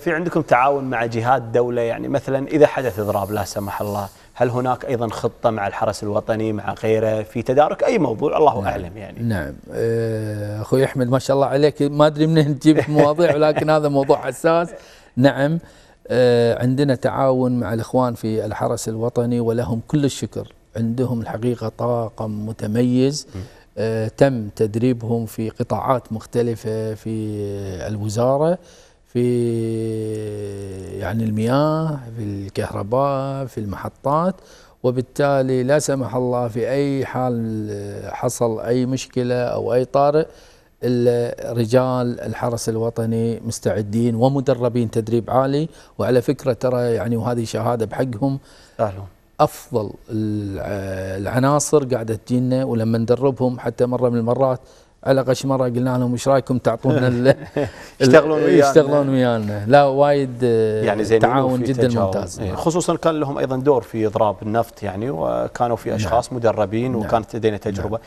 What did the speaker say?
في عندكم تعاون مع جهات دولة يعني مثلا إذا حدث إضراب لا سمح الله هل هناك أيضا خطة مع الحرس الوطني مع غيره في تدارك أي موضوع الله نعم أعلم يعني نعم آه، أخوي أحمد ما شاء الله عليك ما أدري منين تجيب مواضيع ولكن هذا موضوع حساس نعم آه، عندنا تعاون مع الإخوان في الحرس الوطني ولهم كل الشكر عندهم الحقيقة طاقم متميز آه، تم تدريبهم في قطاعات مختلفة في الوزارة في يعني المياه في الكهرباء في المحطات وبالتالي لا سمح الله في أي حال حصل أي مشكلة أو أي طارئ رجال الحرس الوطني مستعدين ومدربين تدريب عالي وعلى فكرة ترى يعني وهذه شهادة بحقهم أهلهم. أفضل العناصر قاعدة تجينا ولما ندربهم حتى مرة من المرات على قش مره قلنا لهم ايش رايكم تعطونا يشتغلون ويانا يشتغلون ويانا لا وايد آه، يعني زين تعاون جدا تجاوز. ممتاز ايه. خصوصا كان لهم ايضا دور في اضراب النفط يعني وكانوا في اشخاص نعم. مدربين نعم. وكانت لدينا تجربه نعم.